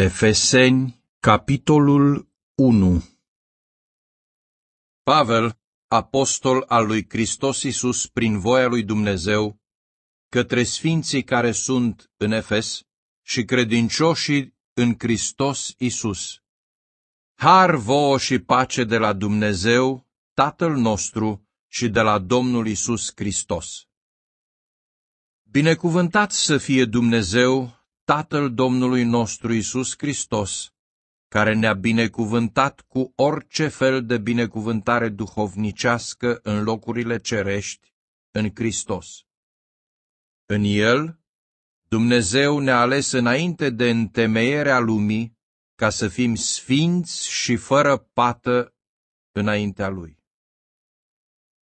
Efeseni, capitolul 1 Pavel, apostol al lui Hristos Iisus prin voia lui Dumnezeu, către sfinții care sunt în Efes și credincioșii în Hristos Iisus. Har vouă și pace de la Dumnezeu, Tatăl nostru și de la Domnul Iisus Hristos. Binecuvântat să fie Dumnezeu Tatăl Domnului nostru Isus Hristos, care ne-a binecuvântat cu orice fel de binecuvântare duhovnicească în locurile cerești, în Hristos. În El, Dumnezeu ne-a ales înainte de întemeierea lumii ca să fim sfinți și fără pată înaintea Lui.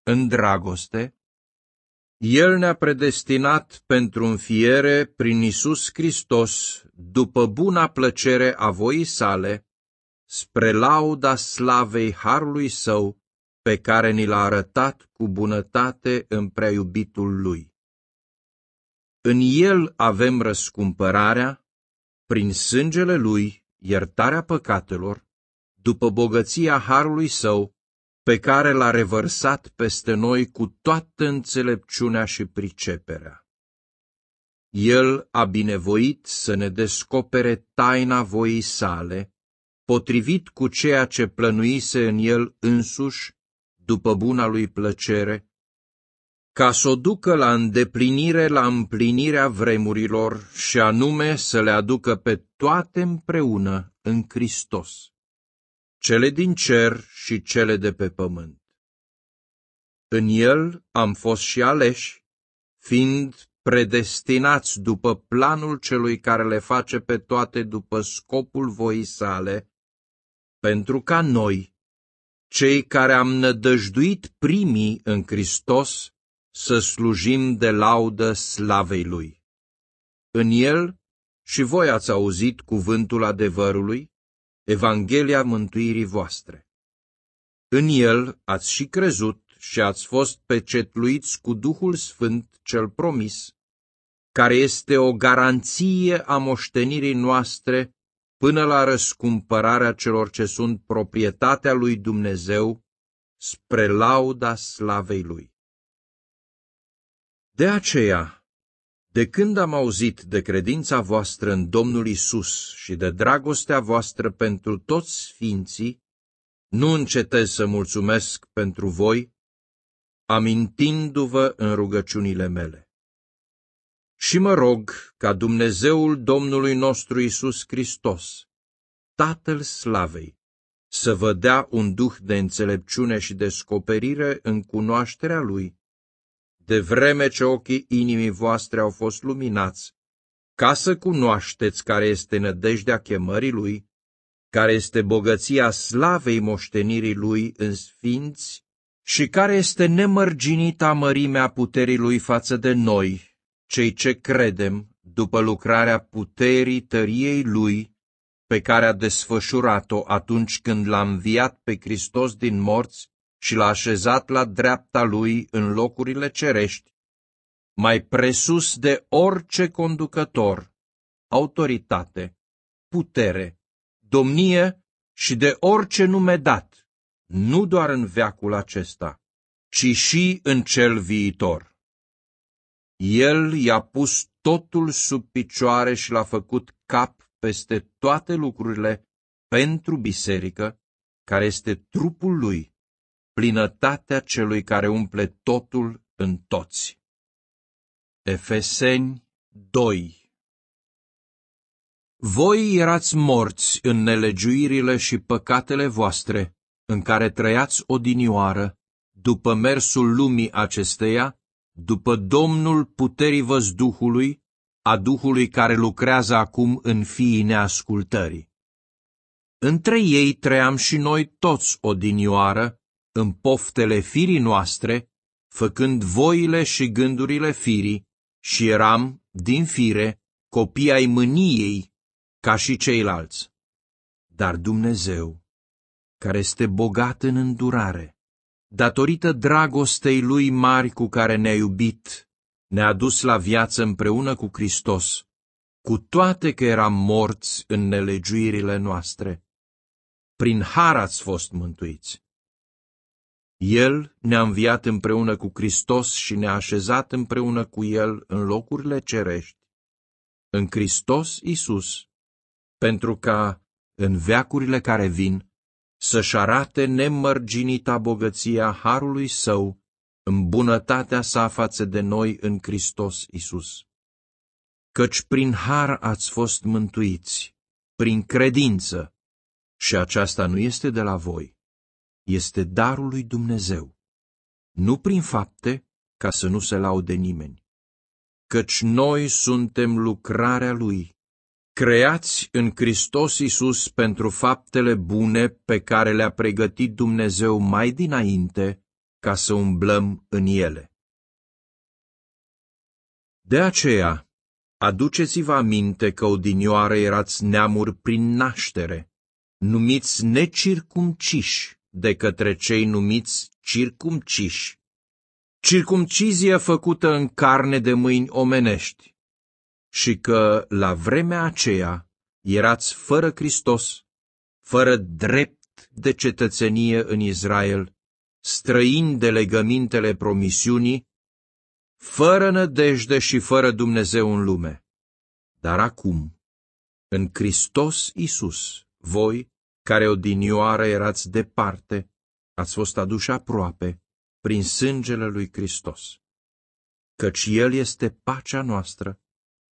În dragoste, el ne-a predestinat pentru înfiere prin Isus Hristos, după buna plăcere a voii sale, spre lauda slavei harului său, pe care ni l-a arătat cu bunătate în preiubitul lui. În el avem răscumpărarea, prin sângele lui, iertarea păcatelor, după bogăția harului său, pe care l-a revărsat peste noi cu toată înțelepciunea și priceperea. El a binevoit să ne descopere taina voii sale, potrivit cu ceea ce plănuise în el însuși, după buna lui plăcere, ca să o ducă la îndeplinire, la împlinirea vremurilor și anume să le aducă pe toate împreună în Hristos cele din cer și cele de pe pământ. În el am fost și aleși, fiind predestinați după planul celui care le face pe toate după scopul voii sale, pentru ca noi, cei care am nădăjduit primii în Hristos, să slujim de laudă slavei Lui. În El și voi ați auzit cuvântul adevărului, Evanghelia mântuirii voastre. În el ați și crezut și ați fost pecetluiți cu Duhul Sfânt cel promis, care este o garanție a moștenirii noastre până la răscumpărarea celor ce sunt proprietatea lui Dumnezeu spre lauda slavei lui. De aceea, de când am auzit de credința voastră în Domnul Isus și de dragostea voastră pentru toți sfinții, nu încetez să mulțumesc pentru voi, amintindu-vă în rugăciunile mele. Și mă rog ca Dumnezeul Domnului nostru Isus Hristos, Tatăl Slavei, să vă dea un duh de înțelepciune și descoperire în cunoașterea Lui, de vreme ce ochii inimii voastre au fost luminați, ca să cunoașteți care este nădejdea chemării lui, care este bogăția slavei moștenirii lui în sfinți și care este nemărginita mărimea puterii lui față de noi, cei ce credem după lucrarea puterii tăriei lui pe care a desfășurat-o atunci când l-a înviat pe Hristos din morți și l-a așezat la dreapta lui în locurile cerești, mai presus de orice conducător, autoritate, putere, domnie și de orice nume dat, nu doar în veacul acesta, ci și în cel viitor. El i-a pus totul sub picioare și l-a făcut cap peste toate lucrurile pentru biserică, care este trupul lui, plinătatea celui care umple totul în toți. Efeseni 2 Voi erați morți în nelegiuirile și păcatele voastre, în care trăiați odinioară, după mersul lumii acesteia, după Domnul puterii văzduhului, a Duhului care lucrează acum în fiii neascultării. Între ei trăiam și noi toți odinioară, în poftele firii noastre, făcând voile și gândurile firii, și eram, din fire, copii ai mâniei, ca și ceilalți. Dar Dumnezeu, care este bogat în îndurare, datorită dragostei lui mari cu care ne-a iubit, ne-a dus la viață împreună cu Hristos, cu toate că eram morți în nelegiuirile noastre. Prin har ați fost mântuiți. El ne-a înviat împreună cu Hristos și ne-a așezat împreună cu El în locurile cerești, în Hristos Isus, pentru ca, în veacurile care vin, să-și arate nemărginita bogăția harului său în bunătatea sa față de noi în Hristos Isus. Căci prin har ați fost mântuiți, prin credință, și aceasta nu este de la voi este darul lui Dumnezeu, nu prin fapte, ca să nu se laude nimeni, căci noi suntem lucrarea lui, creați în Hristos Iisus pentru faptele bune pe care le-a pregătit Dumnezeu mai dinainte ca să umblăm în ele. De aceea, aduceți-vă aminte că odinioară erați neamuri prin naștere, numiți necircumciși de către cei numiți circumciși. Circumcizia făcută în carne de mâini omenești și că la vremea aceea erați fără Hristos, fără drept de cetățenie în Israel, străini de legămintele promisiunii, fără nădejde și fără Dumnezeu în lume. Dar acum, în Hristos Isus, voi, care odinioară erați departe, ați fost aduși aproape prin sângele lui Hristos. Căci El este pacea noastră,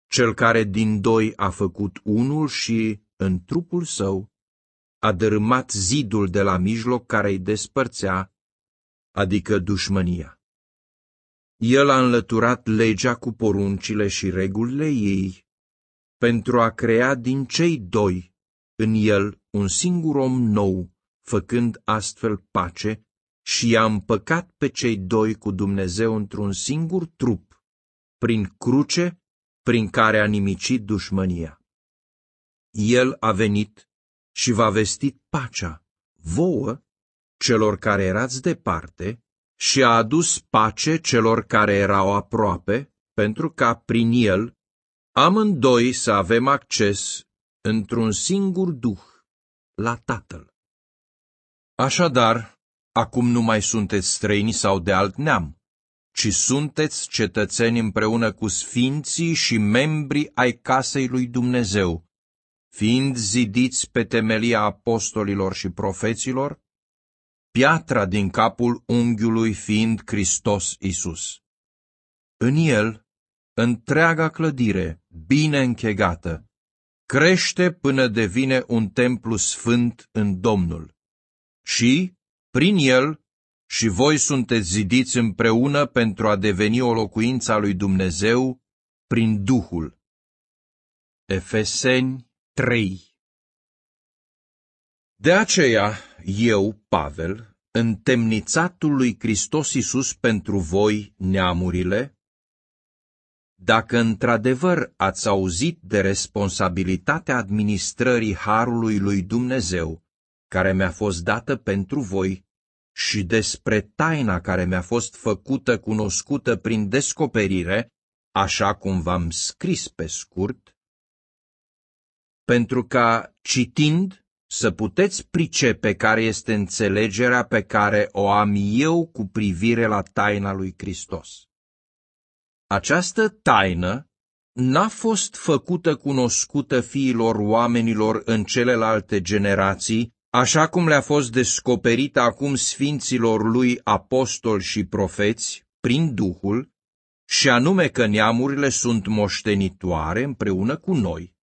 Cel care din doi a făcut unul și, în trupul său, a dărâmat zidul de la mijloc care îi despărțea, adică dușmânia. El a înlăturat legea cu poruncile și regulile ei pentru a crea din cei doi în el un singur om nou, făcând astfel pace, și i-a împăcat pe cei doi cu Dumnezeu într-un singur trup, prin cruce, prin care a nimicit dușmânia. El a venit și va vestit pacea, vouă, celor care erați departe, și a adus pace celor care erau aproape, pentru ca prin el amândoi să avem acces într-un singur duh, la Tatăl. Așadar, acum nu mai sunteți străini sau de alt neam, ci sunteți cetățeni împreună cu sfinții și membri ai casei lui Dumnezeu, fiind zidiți pe temelia apostolilor și profeților, piatra din capul unghiului fiind Hristos Isus. În el, întreaga clădire, bine închegată, crește până devine un templu sfânt în Domnul. Și, prin el, și voi sunteți zidiți împreună pentru a deveni o locuință a lui Dumnezeu prin Duhul. Efeseni 3 De aceea, eu, Pavel, întemnițatul lui Hristos Iisus pentru voi, neamurile, dacă într-adevăr ați auzit de responsabilitatea administrării Harului lui Dumnezeu, care mi-a fost dată pentru voi, și despre taina care mi-a fost făcută cunoscută prin descoperire, așa cum v-am scris pe scurt, pentru ca, citind, să puteți pricepe care este înțelegerea pe care o am eu cu privire la taina lui Hristos. Această taină n-a fost făcută cunoscută fiilor oamenilor în celelalte generații, așa cum le-a fost descoperită acum sfinților lui apostoli și profeți, prin Duhul, și anume că neamurile sunt moștenitoare împreună cu noi,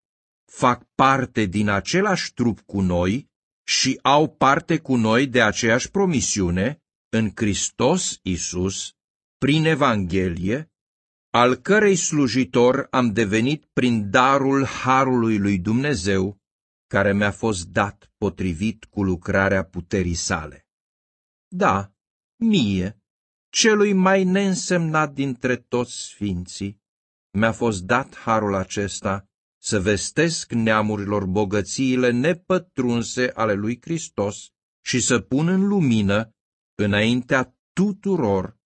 fac parte din același trup cu noi și au parte cu noi de aceeași promisiune în Hristos Isus, prin Evanghelie, al cărei slujitor am devenit prin darul harului lui Dumnezeu, care mi-a fost dat potrivit cu lucrarea puterii sale. Da, mie, celui mai neînsemnat dintre toți sfinții, mi-a fost dat harul acesta să vestesc neamurilor bogățiile nepătrunse ale lui Hristos și să pun în lumină, înaintea tuturor,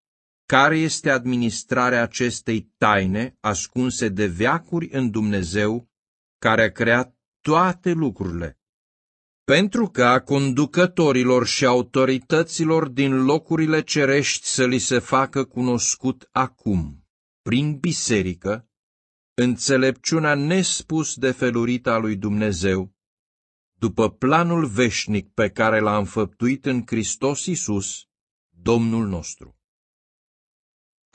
care este administrarea acestei taine ascunse de veacuri în Dumnezeu, care a creat toate lucrurile. Pentru ca conducătorilor și autorităților din locurile cerești să li se facă cunoscut acum, prin biserică, înțelepciunea nespus de felurită a lui Dumnezeu, după planul veșnic pe care l-a înfăptuit în Hristos Isus, Domnul nostru.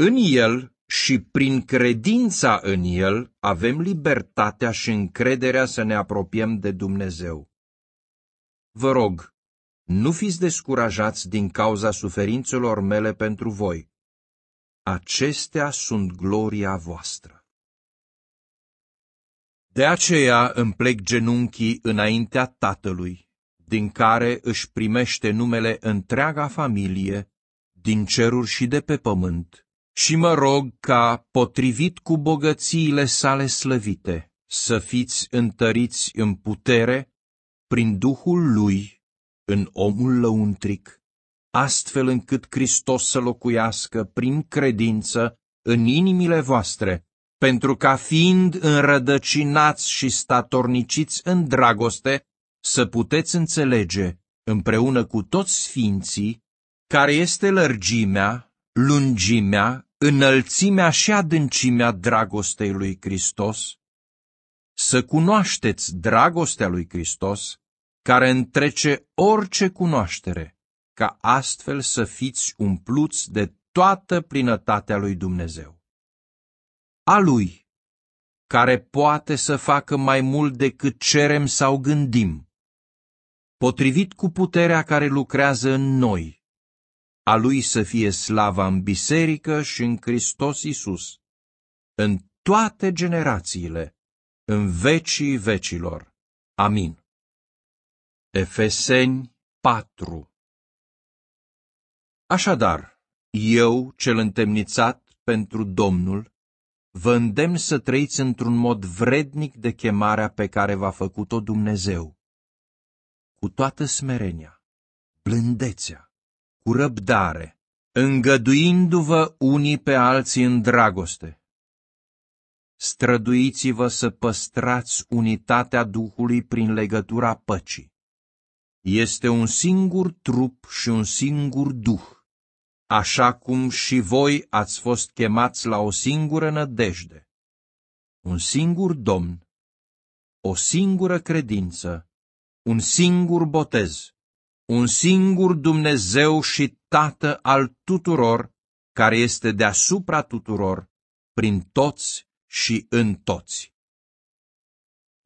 În El și prin credința în El avem libertatea și încrederea să ne apropiem de Dumnezeu. Vă rog, nu fiți descurajați din cauza suferințelor mele pentru voi. Acestea sunt gloria voastră. De aceea îmi plec genunchii înaintea Tatălui, din care își primește numele întreaga familie, din ceruri și de pe pământ, și mă rog ca, potrivit cu bogățiile sale slăvite, să fiți întăriți în putere prin Duhul Lui în omul lăuntric, astfel încât Hristos să locuiască prin credință în inimile voastre, pentru ca fiind înrădăcinați și statorniciți în dragoste, să puteți înțelege, împreună cu toți sfinții, care este lărgimea, lungimea, înălțimea și adâncimea dragostei lui Hristos, să cunoașteți dragostea lui Hristos, care întrece orice cunoaștere, ca astfel să fiți umpluți de toată plinătatea lui Dumnezeu. A lui, care poate să facă mai mult decât cerem sau gândim, potrivit cu puterea care lucrează în noi, a lui să fie slava în biserică și în Hristos Isus, în toate generațiile, în vecii vecilor. Amin. Efeseni 4 Așadar, eu, cel întemnițat pentru Domnul, vă îndemn să trăiți într-un mod vrednic de chemarea pe care v-a făcut-o Dumnezeu, cu toată smerenia, blândețea, cu răbdare, îngăduindu-vă unii pe alții în dragoste. Străduiți-vă să păstrați unitatea Duhului prin legătura păcii. Este un singur trup și un singur Duh, așa cum și voi ați fost chemați la o singură nădejde, un singur Domn, o singură credință, un singur botez un singur Dumnezeu și Tată al tuturor, care este deasupra tuturor, prin toți și în toți.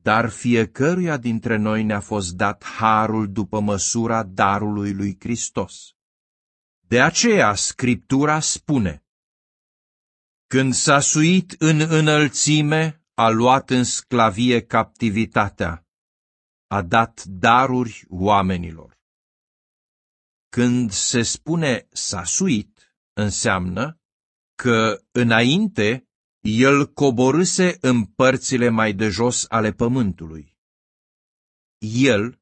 Dar fiecăruia dintre noi ne-a fost dat harul după măsura darului lui Hristos. De aceea Scriptura spune, Când s-a suit în înălțime, a luat în sclavie captivitatea, a dat daruri oamenilor. Când se spune s-a suit, înseamnă că înainte el coborâse în părțile mai de jos ale pământului. El,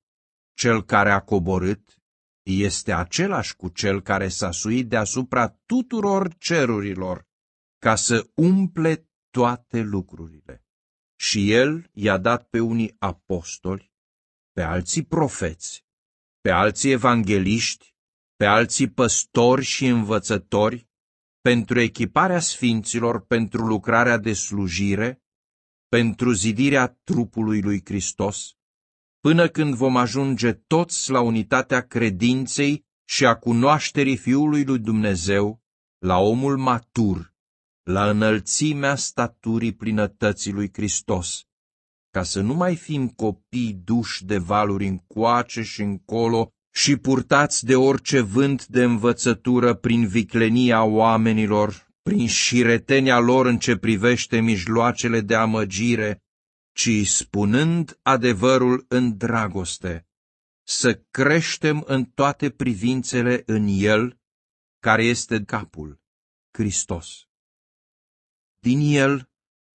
cel care a coborât, este același cu cel care s-a suit deasupra tuturor cerurilor, ca să umple toate lucrurile. Și el i-a dat pe unii apostoli, pe alții profeți, pe alții evangeliști, pe alții păstori și învățători, pentru echiparea sfinților, pentru lucrarea de slujire, pentru zidirea trupului lui Hristos, până când vom ajunge toți la unitatea credinței și a cunoașterii Fiului lui Dumnezeu, la omul matur, la înălțimea staturii plinătății lui Hristos, ca să nu mai fim copii duși de valuri încoace și încolo și purtați de orice vânt de învățătură prin viclenia oamenilor, prin șiretenia lor în ce privește mijloacele de amăgire, ci spunând adevărul în dragoste, să creștem în toate privințele în El, care este capul, Hristos. Din El,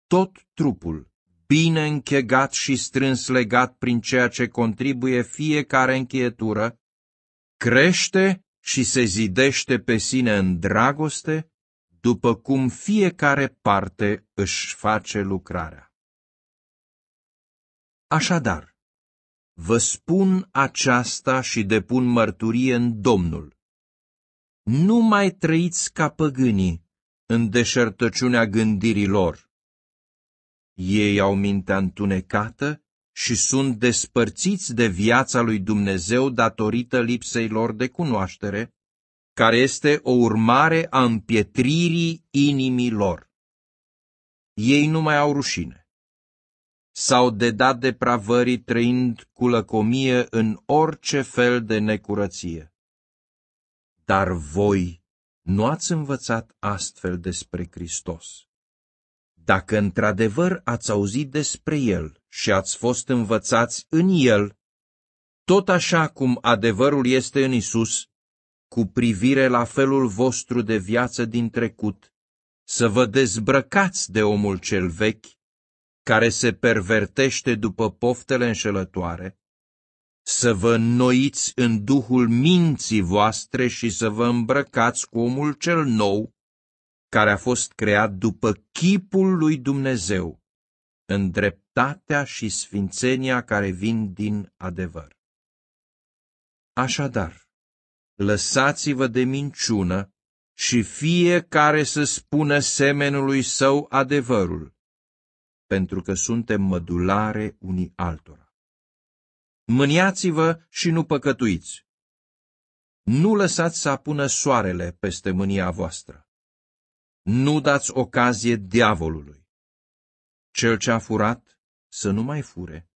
tot trupul, bine închegat și strâns legat prin ceea ce contribuie fiecare încheietură, crește și se zidește pe sine în dragoste, după cum fiecare parte își face lucrarea. Așadar, vă spun aceasta și depun mărturie în Domnul. Nu mai trăiți ca păgânii în deșertăciunea gândirilor. Ei au mintea întunecată și sunt despărțiți de viața lui Dumnezeu datorită lipsei lor de cunoaștere, care este o urmare a împietririi inimii lor. Ei nu mai au rușine. S-au dedat depravării trăind cu lăcomie în orice fel de necurăție. Dar voi nu ați învățat astfel despre Hristos. Dacă într-adevăr ați auzit despre El și ați fost învățați în el, tot așa cum adevărul este în Isus, cu privire la felul vostru de viață din trecut, să vă dezbrăcați de omul cel vechi, care se pervertește după poftele înșelătoare, să vă înnoiți în duhul minții voastre și să vă îmbrăcați cu omul cel nou, care a fost creat după chipul lui Dumnezeu, în drept dreptatea și sfințenia care vin din adevăr. Așadar, lăsați-vă de minciună și fiecare să spună semenului său adevărul, pentru că suntem mădulare unii altora. Mâniați-vă și nu păcătuiți. Nu lăsați să apună soarele peste mânia voastră. Nu dați ocazie diavolului. Cel ce a furat să nu mai fure,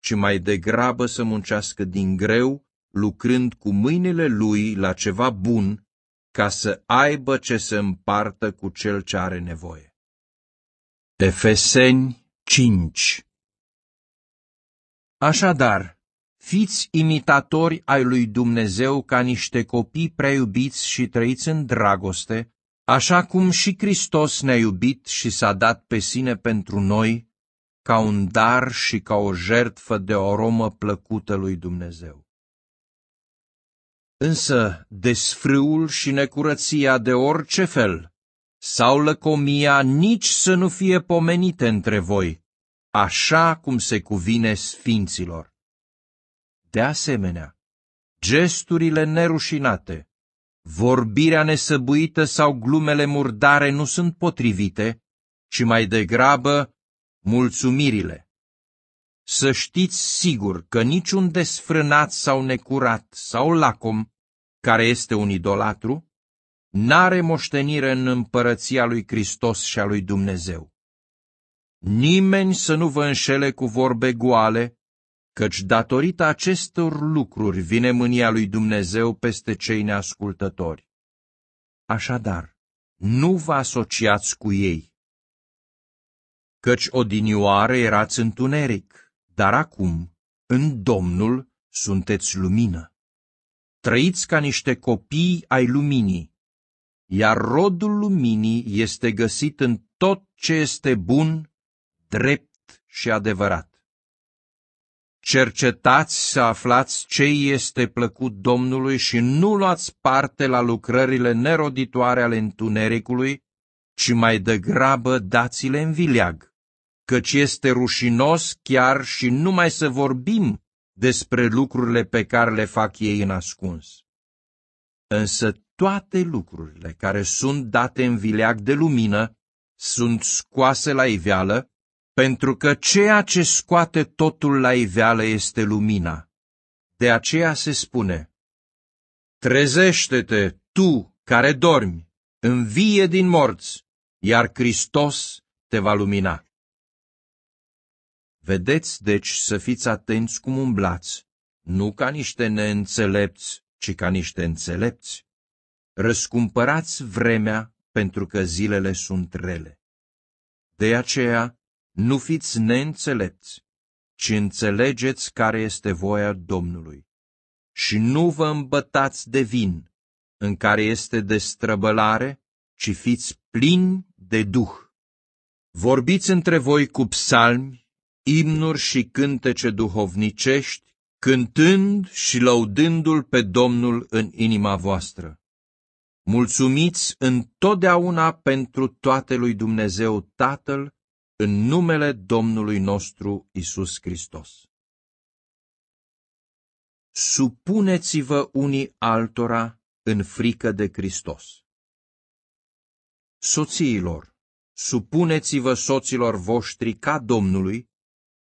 ci mai degrabă să muncească din greu, lucrând cu mâinile lui la ceva bun, ca să aibă ce să împartă cu cel ce are nevoie. Efeseni 5 Așadar, fiți imitatori ai lui Dumnezeu ca niște copii preiubiți și trăiți în dragoste, așa cum și Hristos ne-a iubit și s-a dat pe sine pentru noi, ca un dar și ca o jertfă de o aromă plăcută lui Dumnezeu. Însă desfrâul și necurăția de orice fel sau lăcomia nici să nu fie pomenite între voi, așa cum se cuvine sfinților. De asemenea, gesturile nerușinate, vorbirea nesăbuită sau glumele murdare nu sunt potrivite, ci mai degrabă mulțumirile. Să știți sigur că niciun desfrânat sau necurat sau lacom, care este un idolatru, n-are moștenire în împărăția lui Hristos și a lui Dumnezeu. Nimeni să nu vă înșele cu vorbe goale, căci datorită acestor lucruri vine mânia lui Dumnezeu peste cei neascultători. Așadar, nu vă asociați cu ei căci odinioară erați întuneric, dar acum, în Domnul, sunteți lumină. Trăiți ca niște copii ai luminii, iar rodul luminii este găsit în tot ce este bun, drept și adevărat. Cercetați să aflați ce este plăcut Domnului și nu luați parte la lucrările neroditoare ale întunericului, ci mai degrabă dați-le în vileag, căci este rușinos chiar și numai să vorbim despre lucrurile pe care le fac ei în ascuns. Însă toate lucrurile care sunt date în vileag de lumină sunt scoase la iveală, pentru că ceea ce scoate totul la iveală este lumina. De aceea se spune, Trezește-te, tu care dormi, învie din morți iar Hristos te va lumina. Vedeți, deci, să fiți atenți cum umblați, nu ca niște neînțelepți, ci ca niște înțelepți. Răscumpărați vremea pentru că zilele sunt rele. De aceea, nu fiți neînțelepți, ci înțelegeți care este voia Domnului. Și nu vă îmbătați de vin, în care este destrăbălare, ci fiți plini de Duh. Vorbiți între voi cu psalmi, imnuri și cântece duhovnicești, cântând și lăudându-L pe Domnul în inima voastră. Mulțumiți întotdeauna pentru toate lui Dumnezeu Tatăl, în numele Domnului nostru Isus Hristos. Supuneți-vă unii altora în frică de Hristos. Soțiilor, supuneți-vă soților voștri ca Domnului,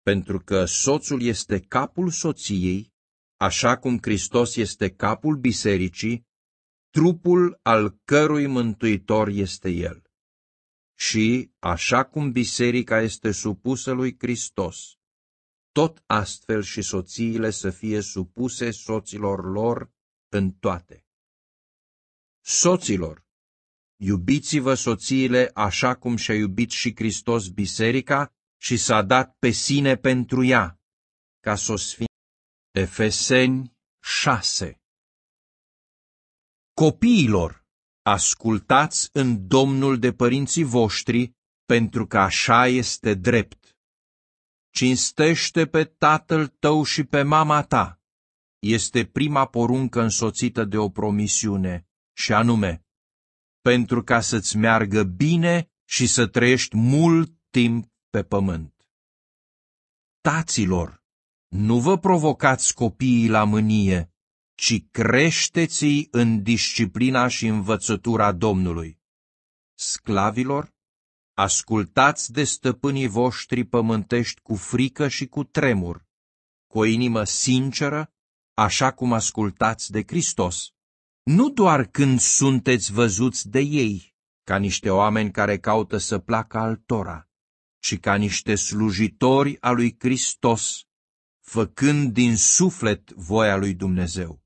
pentru că soțul este capul soției, așa cum Hristos este capul bisericii, trupul al cărui mântuitor este el. Și, așa cum biserica este supusă lui Hristos, tot astfel și soțiile să fie supuse soților lor în toate. Soților, Iubiți-vă soțiile așa cum și-a iubit și Hristos biserica și s-a dat pe sine pentru ea, ca să o sfinte. Efeseni 6 Copiilor, ascultați în Domnul de părinții voștri, pentru că așa este drept. Cinstește pe tatăl tău și pe mama ta. Este prima poruncă însoțită de o promisiune, și anume, pentru ca să-ți meargă bine și să trăiești mult timp pe pământ. Taților, nu vă provocați copiii la mânie, ci creșteți-i în disciplina și învățătura Domnului. Sclavilor, ascultați de stăpânii voștri pământești cu frică și cu tremur, cu o inimă sinceră, așa cum ascultați de Hristos nu doar când sunteți văzuți de ei, ca niște oameni care caută să placă altora, ci ca niște slujitori a lui Hristos, făcând din suflet voia lui Dumnezeu.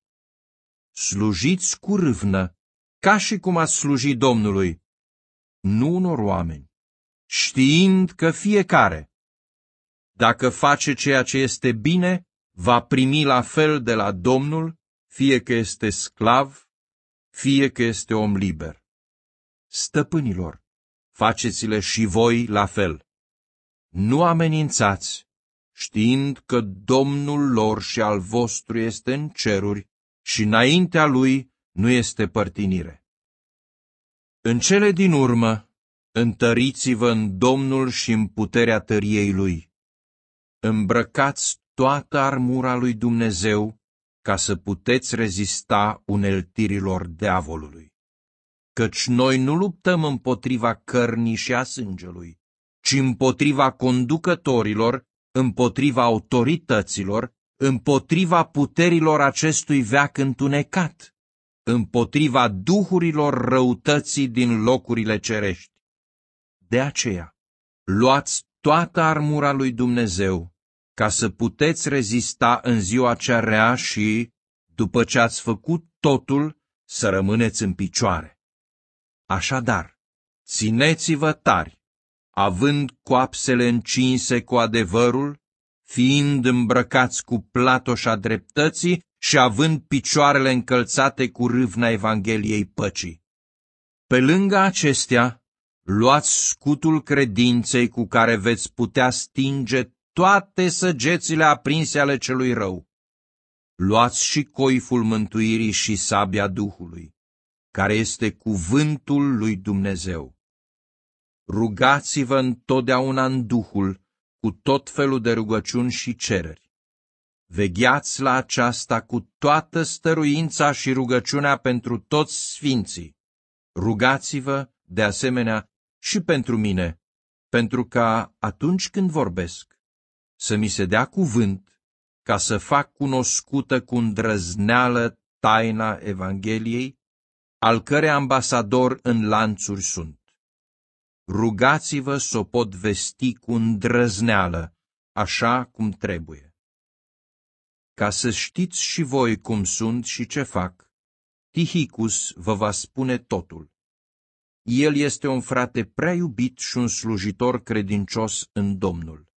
Slujiți cu râvnă, ca și cum ați sluji Domnului, nu unor oameni, știind că fiecare, dacă face ceea ce este bine, va primi la fel de la Domnul, fie că este sclav, fie că este om liber. Stăpânilor, faceți-le și voi la fel. Nu amenințați, știind că Domnul lor și al vostru este în ceruri și înaintea lui nu este părtinire. În cele din urmă, întăriți-vă în Domnul și în puterea tăriei lui. Îmbrăcați toată armura lui Dumnezeu, ca să puteți rezista uneltirilor deavolului, Căci noi nu luptăm împotriva cărnii și a sângelui, ci împotriva conducătorilor, împotriva autorităților, împotriva puterilor acestui veac întunecat, împotriva duhurilor răutății din locurile cerești. De aceea, luați toată armura lui Dumnezeu ca să puteți rezista în ziua cea rea și, după ce ați făcut totul, să rămâneți în picioare. Așadar, țineți-vă tari, având coapsele încinse cu adevărul, fiind îmbrăcați cu platoșa dreptății și având picioarele încălțate cu râvna Evangheliei păcii. Pe lângă acestea, luați scutul credinței cu care veți putea stinge toate săgețile aprinse ale celui rău. Luați și coiful mântuirii și sabia Duhului, care este cuvântul lui Dumnezeu. Rugați-vă întotdeauna în Duhul cu tot felul de rugăciuni și cereri. Vegheați la aceasta cu toată stăruința și rugăciunea pentru toți sfinții. Rugați-vă, de asemenea, și pentru mine, pentru ca atunci când vorbesc să mi se dea cuvânt ca să fac cunoscută cu îndrăzneală taina Evangheliei, al cărei ambasador în lanțuri sunt. Rugați-vă să o pot vesti cu îndrăzneală, așa cum trebuie. Ca să știți și voi cum sunt și ce fac, Tihicus vă va spune totul. El este un frate prea iubit și un slujitor credincios în Domnul.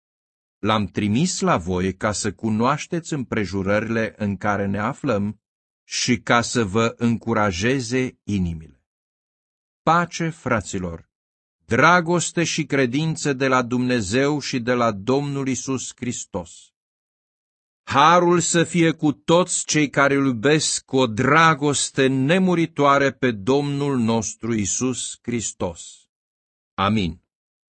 L-am trimis la voi ca să cunoașteți împrejurările în care ne aflăm și ca să vă încurajeze inimile. Pace, fraților! Dragoste și credință de la Dumnezeu și de la Domnul Isus Hristos! Harul să fie cu toți cei care îl iubesc cu o dragoste nemuritoare pe Domnul nostru Isus Hristos. Amin.